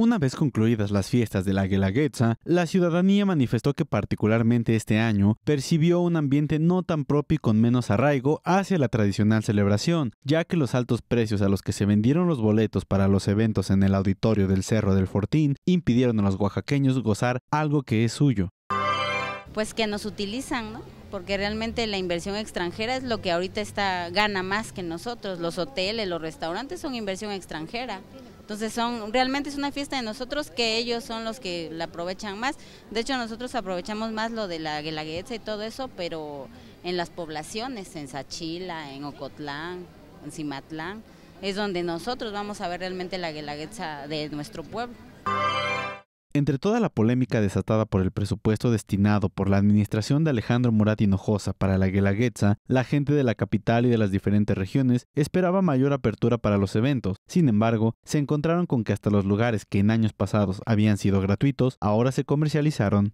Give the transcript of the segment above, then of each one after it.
Una vez concluidas las fiestas de la Guelaguetza, la ciudadanía manifestó que particularmente este año percibió un ambiente no tan propio y con menos arraigo hacia la tradicional celebración, ya que los altos precios a los que se vendieron los boletos para los eventos en el auditorio del Cerro del Fortín impidieron a los oaxaqueños gozar algo que es suyo. Pues que nos utilizan, ¿no? porque realmente la inversión extranjera es lo que ahorita está gana más que nosotros. Los hoteles, los restaurantes son inversión extranjera. Entonces son realmente es una fiesta de nosotros que ellos son los que la aprovechan más. De hecho nosotros aprovechamos más lo de la guelaguetza y todo eso, pero en las poblaciones, en Sachila, en Ocotlán, en Cimatlán, es donde nosotros vamos a ver realmente la guelaguetza de nuestro pueblo. Entre toda la polémica desatada por el presupuesto destinado por la administración de Alejandro Murat Hinojosa para la Guelaguetza, la gente de la capital y de las diferentes regiones esperaba mayor apertura para los eventos. Sin embargo, se encontraron con que hasta los lugares que en años pasados habían sido gratuitos, ahora se comercializaron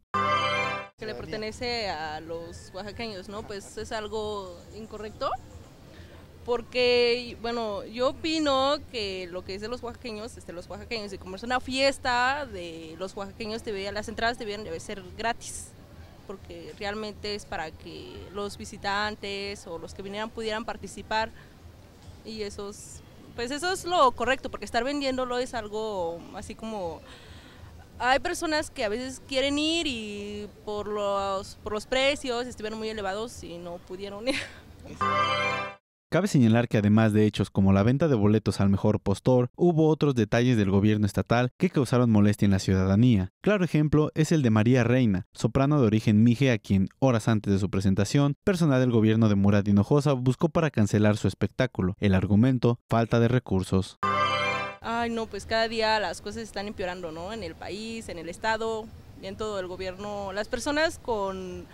que le pertenece a los oaxaqueños, ¿no? Pues es algo incorrecto porque, bueno, yo opino que lo que es de los oaxaqueños, este, los oaxaqueños, y como es una fiesta de los oaxaqueños, las entradas deben debe ser gratis, porque realmente es para que los visitantes o los que vinieran pudieran participar, y eso es, pues eso es lo correcto, porque estar vendiéndolo es algo así como... Hay personas que a veces quieren ir y por los, por los precios estuvieron muy elevados y no pudieron ir. Cabe señalar que además de hechos como la venta de boletos al mejor postor, hubo otros detalles del gobierno estatal que causaron molestia en la ciudadanía. Claro ejemplo es el de María Reina, soprano de origen mije a quien, horas antes de su presentación, personal del gobierno de Murat Hinojosa buscó para cancelar su espectáculo. El argumento, falta de recursos. Ay, no, pues cada día las cosas están empeorando, ¿no? En el país, en el Estado, en todo el gobierno. Las personas con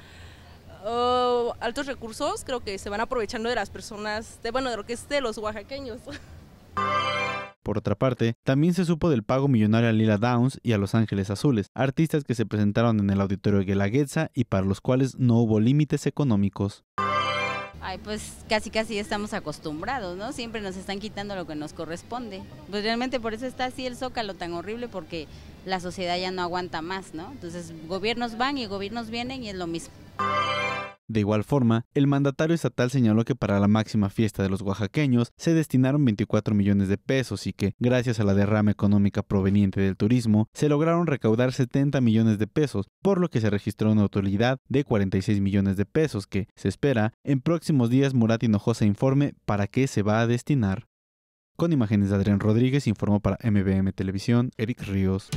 altos recursos, creo que se van aprovechando de las personas, de, bueno, de lo que es los oaxaqueños. Por otra parte, también se supo del pago millonario a Lila Downs y a Los Ángeles Azules, artistas que se presentaron en el auditorio de Guelaguetza y para los cuales no hubo límites económicos. Ay, pues casi casi estamos acostumbrados, ¿no? Siempre nos están quitando lo que nos corresponde. Pues realmente por eso está así el zócalo tan horrible, porque la sociedad ya no aguanta más, ¿no? Entonces gobiernos van y gobiernos vienen y es lo mismo. De igual forma, el mandatario estatal señaló que para la máxima fiesta de los oaxaqueños se destinaron 24 millones de pesos y que, gracias a la derrama económica proveniente del turismo, se lograron recaudar 70 millones de pesos, por lo que se registró una autoridad de 46 millones de pesos que, se espera, en próximos días Murat Hinojosa informe para qué se va a destinar. Con imágenes de Adrián Rodríguez informó para MBM Televisión, Eric Ríos.